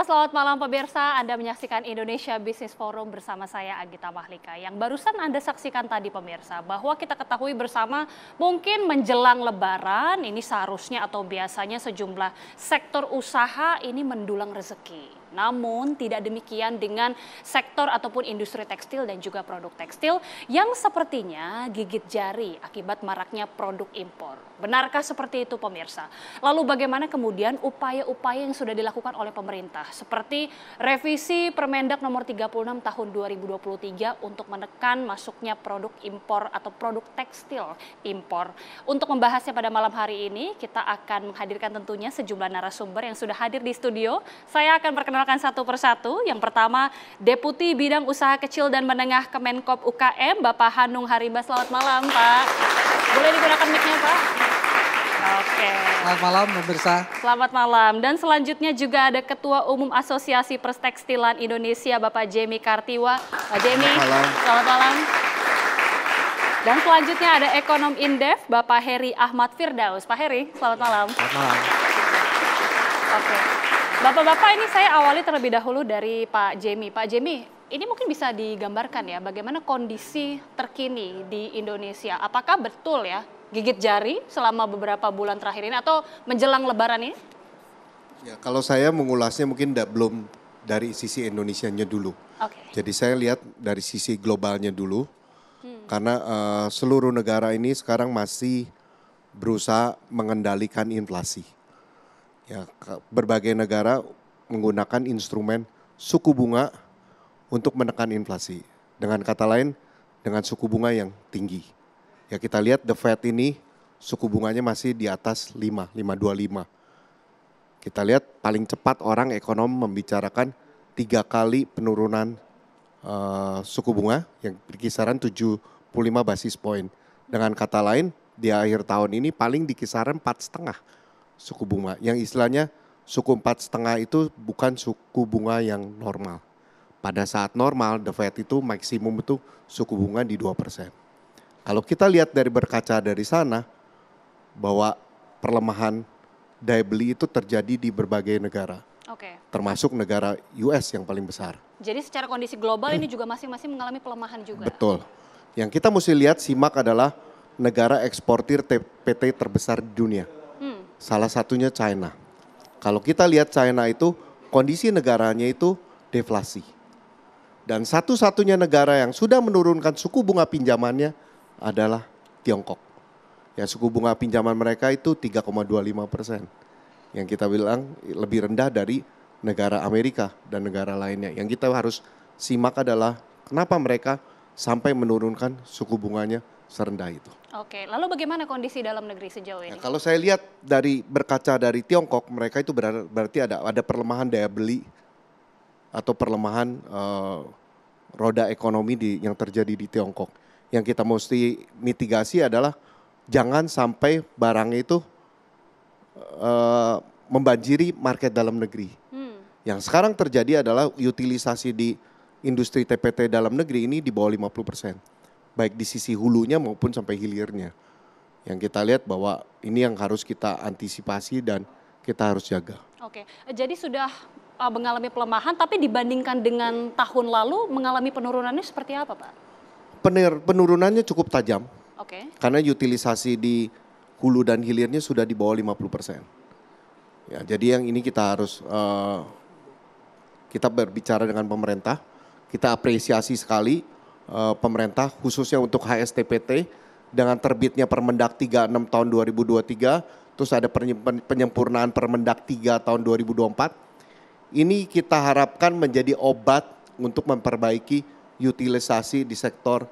Halo, selamat malam pemirsa. Anda menyaksikan Indonesia Business Forum bersama saya Agita Mahlika. Yang barusan Anda saksikan tadi pemirsa, bahwa kita ketahui bersama mungkin menjelang lebaran ini seharusnya atau biasanya sejumlah sektor usaha ini mendulang rezeki. Namun tidak demikian dengan sektor ataupun industri tekstil dan juga produk tekstil yang sepertinya gigit jari akibat maraknya produk impor. Benarkah seperti itu pemirsa? Lalu bagaimana kemudian upaya-upaya yang sudah dilakukan oleh pemerintah seperti revisi Permendak nomor 36 tahun 2023 untuk menekan masuknya produk impor atau produk tekstil impor. Untuk membahasnya pada malam hari ini kita akan menghadirkan tentunya sejumlah narasumber yang sudah hadir di studio. Saya akan perkenalkan perkenalkan satu persatu. Yang pertama, Deputi Bidang Usaha Kecil dan Menengah Kemenkop UKM, Bapak Hanung Haribas. Selamat malam, Pak. Boleh digunakan mic-nya, Pak? Oke. Selamat malam pemirsa. Selamat malam. Dan selanjutnya juga ada Ketua Umum Asosiasi Perstekstilan Indonesia Bapak Jemi Kartiwa. Pak Jemi, selamat Selamat malam. Dan selanjutnya ada Ekonom Indef Bapak Heri Ahmad Firdaus. Pak Heri, selamat malam. Selamat malam. Oke. Bapak-bapak ini saya awali terlebih dahulu dari Pak Jemi. Pak Jemi, ini mungkin bisa digambarkan ya bagaimana kondisi terkini di Indonesia. Apakah betul ya gigit jari selama beberapa bulan terakhir ini atau menjelang lebaran ini? Ya, kalau saya mengulasnya mungkin tidak belum dari sisi Indonesianya dulu. Okay. Jadi saya lihat dari sisi globalnya dulu. Hmm. Karena uh, seluruh negara ini sekarang masih berusaha mengendalikan inflasi ya berbagai negara menggunakan instrumen suku bunga untuk menekan inflasi. Dengan kata lain, dengan suku bunga yang tinggi. Ya kita lihat The Fed ini suku bunganya masih di atas 5, 525. Kita lihat paling cepat orang ekonom membicarakan tiga kali penurunan uh, suku bunga yang berkisaran 75 basis point. Dengan kata lain, di akhir tahun ini paling dikisaran empat setengah suku bunga. Yang istilahnya suku empat setengah itu bukan suku bunga yang normal. Pada saat normal, the Fed itu maksimum itu suku bunga di 2 persen. Kalau kita lihat dari berkaca dari sana, bahwa perlemahan daya beli itu terjadi di berbagai negara. Okay. Termasuk negara US yang paling besar. Jadi secara kondisi global hmm. ini juga masing-masing mengalami pelemahan juga. Betul. Yang kita mesti lihat simak adalah negara eksportir TPT terbesar di dunia Salah satunya China. Kalau kita lihat China itu kondisi negaranya itu deflasi. Dan satu-satunya negara yang sudah menurunkan suku bunga pinjamannya adalah Tiongkok. Ya suku bunga pinjaman mereka itu 3,25 persen. Yang kita bilang lebih rendah dari negara Amerika dan negara lainnya. Yang kita harus simak adalah kenapa mereka sampai menurunkan suku bunganya serendah itu. Oke, lalu bagaimana kondisi dalam negeri sejauh nah, ini? Ya, kalau saya lihat dari berkaca dari Tiongkok, mereka itu berarti ada ada perlemahan daya beli atau perlemahan uh, roda ekonomi di yang terjadi di Tiongkok. Yang kita mesti mitigasi adalah jangan sampai barang itu uh, membanjiri market dalam negeri. Hmm. Yang sekarang terjadi adalah utilisasi di industri TPT dalam negeri ini di bawah 50 persen baik di sisi hulunya maupun sampai hilirnya. Yang kita lihat bahwa ini yang harus kita antisipasi dan kita harus jaga. Oke, jadi sudah uh, mengalami pelemahan, tapi dibandingkan dengan tahun lalu mengalami penurunannya seperti apa, Pak? Penir, penurunannya cukup tajam. Oke. Karena utilisasi di hulu dan hilirnya sudah di bawah 50 persen. Ya, jadi yang ini kita harus uh, kita berbicara dengan pemerintah, kita apresiasi sekali Eh, pemerintah khususnya untuk HSTPT dengan terbitnya Permendak 36 tahun 2023, terus ada penyempurnaan Permendak 3 tahun 2024. Ini kita harapkan menjadi obat untuk memperbaiki utilisasi di sektor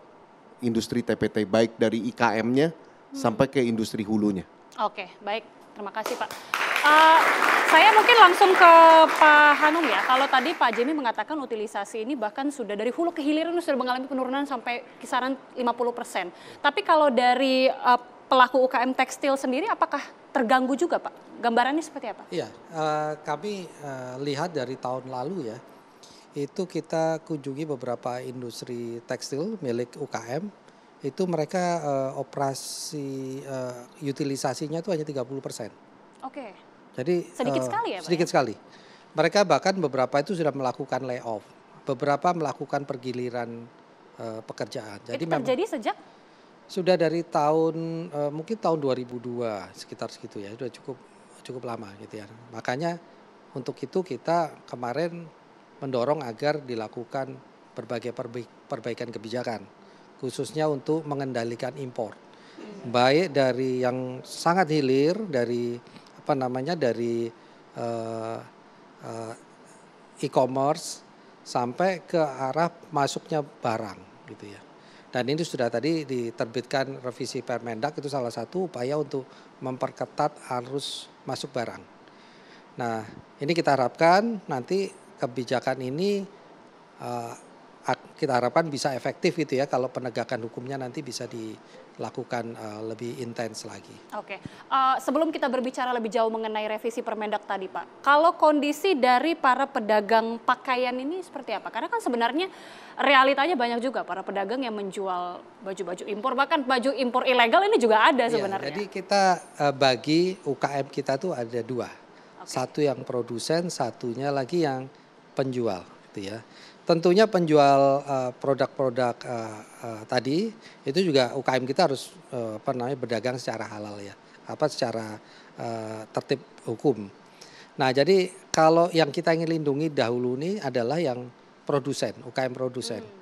industri TPT baik dari IKM-nya hmm. sampai ke industri hulunya. Oke, baik. Terima kasih, Pak. Uh, saya mungkin langsung ke Pak Hanum ya. Kalau tadi Pak Jemi mengatakan utilisasi ini bahkan sudah dari hulu ke hilir sudah mengalami penurunan sampai kisaran 50 persen. Tapi kalau dari uh, pelaku UKM tekstil sendiri apakah terganggu juga Pak? Gambarannya seperti apa? Iya, uh, kami uh, lihat dari tahun lalu ya, itu kita kunjungi beberapa industri tekstil milik UKM. Itu mereka uh, operasi uh, utilisasinya itu hanya 30 persen. Oke. Okay. Jadi sedikit uh, sekali ya, sedikit ya? sekali. Mereka bahkan beberapa itu sudah melakukan layoff, beberapa melakukan pergiliran uh, pekerjaan. Jadi itu terjadi memang, sejak sudah dari tahun uh, mungkin tahun 2002 sekitar segitu ya, sudah cukup cukup lama gitu ya. Makanya untuk itu kita kemarin mendorong agar dilakukan berbagai perbaikan kebijakan khususnya untuk mengendalikan impor baik dari yang sangat hilir dari apa namanya dari uh, uh, e-commerce sampai ke arah masuknya barang gitu ya. Dan ini sudah tadi diterbitkan revisi Permendak itu salah satu upaya untuk memperketat arus masuk barang. Nah, ini kita harapkan nanti kebijakan ini uh, kita harapkan bisa efektif gitu ya kalau penegakan hukumnya nanti bisa di lakukan uh, lebih intens lagi. Oke, okay. uh, eh, sebelum kita berbicara lebih jauh mengenai revisi Permendak tadi, Pak, kalau kondisi dari para pedagang pakaian ini seperti apa? Karena kan sebenarnya realitanya banyak juga para pedagang yang menjual baju-baju impor, bahkan baju impor ilegal ini juga ada iya, sebenarnya. Ya, jadi kita uh, bagi UKM kita tuh ada dua, okay. satu yang produsen, satunya lagi yang penjual, gitu ya tentunya penjual eh, produk-produk uh, uh, uh, tadi itu juga UKM kita harus uh, apa namanya berdagang secara halal ya, apa secara uh, tertib hukum. Nah jadi kalau yang kita ingin lindungi dahulu ini adalah yang produsen, UKM produsen. Hmm.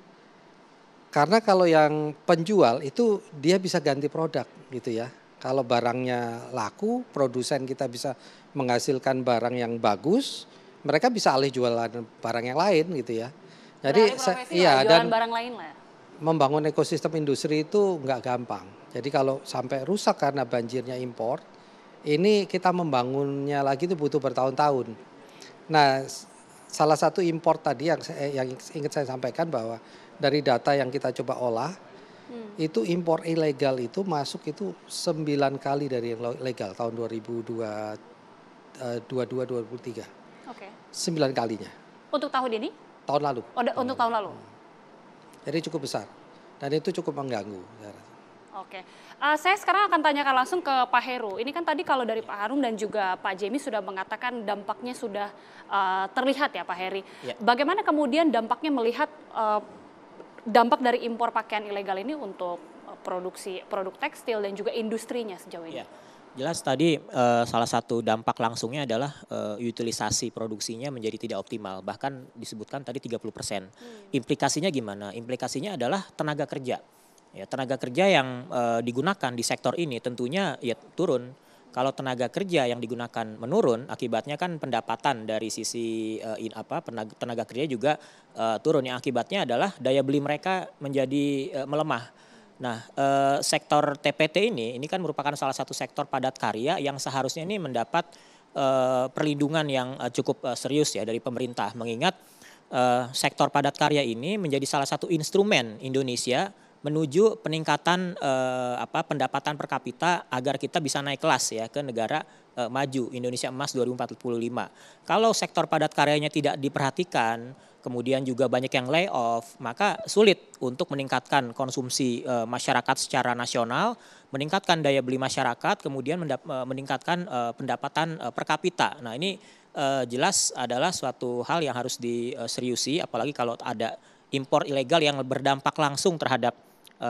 Karena kalau yang penjual itu dia bisa ganti produk gitu ya. Kalau barangnya laku, produsen kita bisa menghasilkan barang yang bagus, mereka bisa alih jualan barang yang lain gitu ya. Jadi iya dan barang lain lah. Membangun ekosistem industri itu nggak gampang. Jadi kalau sampai rusak karena banjirnya impor, ini kita membangunnya lagi itu butuh bertahun-tahun. Nah, salah satu impor tadi yang saya, eh, yang ingin saya sampaikan bahwa dari data yang kita coba olah hmm. itu impor ilegal itu masuk itu 9 kali dari yang legal tahun 2022 2023. Eh, Oke. Okay. 9 kalinya. Untuk tahun ini? Tahun lalu. Oh, untuk tahun lalu. Hmm. Jadi cukup besar dan itu cukup mengganggu. Oke, uh, saya sekarang akan tanyakan langsung ke Pak Heru. Ini kan tadi kalau dari Pak Harum dan juga Pak Jemi sudah mengatakan dampaknya sudah uh, terlihat ya Pak Heri. Ya. Bagaimana kemudian dampaknya melihat uh, dampak dari impor pakaian ilegal ini untuk produksi produk tekstil dan juga industrinya sejauh ini? Ya. Jelas tadi uh, salah satu dampak langsungnya adalah uh, utilisasi produksinya menjadi tidak optimal. Bahkan disebutkan tadi 30 persen. Hmm. Implikasinya gimana? Implikasinya adalah tenaga kerja. Ya, tenaga kerja yang uh, digunakan di sektor ini tentunya ya turun. Kalau tenaga kerja yang digunakan menurun, akibatnya kan pendapatan dari sisi uh, in, apa tenaga, kerja juga uh, turun. Yang akibatnya adalah daya beli mereka menjadi uh, melemah Nah, eh, sektor TPT ini ini kan merupakan salah satu sektor padat karya yang seharusnya ini mendapat eh, perlindungan yang eh, cukup eh, serius ya dari pemerintah mengingat eh, sektor padat karya ini menjadi salah satu instrumen Indonesia menuju peningkatan eh, apa pendapatan per kapita agar kita bisa naik kelas ya ke negara eh, maju Indonesia Emas 2045. Kalau sektor padat karyanya tidak diperhatikan, kemudian juga banyak yang lay off, maka sulit untuk meningkatkan konsumsi e, masyarakat secara nasional, meningkatkan daya beli masyarakat, kemudian mendap, e, meningkatkan e, pendapatan e, per kapita. Nah ini e, jelas adalah suatu hal yang harus diseriusi, apalagi kalau ada impor ilegal yang berdampak langsung terhadap e,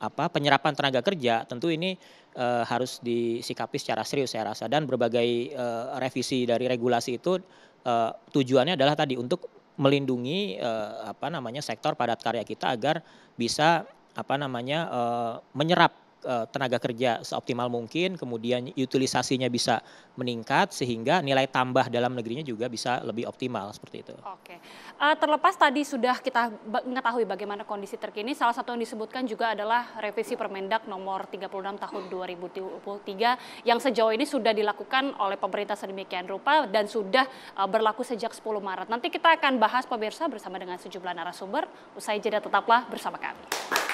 apa penyerapan tenaga kerja tentu ini E, harus disikapi secara serius saya rasa dan berbagai e, revisi dari regulasi itu e, tujuannya adalah tadi untuk melindungi eh, apa namanya sektor padat karya kita agar bisa apa namanya eh, menyerap Eh, tenaga kerja seoptimal mungkin, kemudian utilisasinya bisa meningkat sehingga nilai tambah dalam negerinya juga bisa lebih optimal seperti itu. Oke, uh, terlepas tadi sudah kita mengetahui bagaimana kondisi terkini, salah satu yang disebutkan juga adalah revisi Permendak Nomor 36 Tahun 2023 yang sejauh ini sudah dilakukan oleh pemerintah sedemikian rupa dan sudah uh, berlaku sejak 10 Maret. Nanti kita akan bahas pemirsa bersama dengan sejumlah narasumber. Usai jeda tetaplah bersama kami.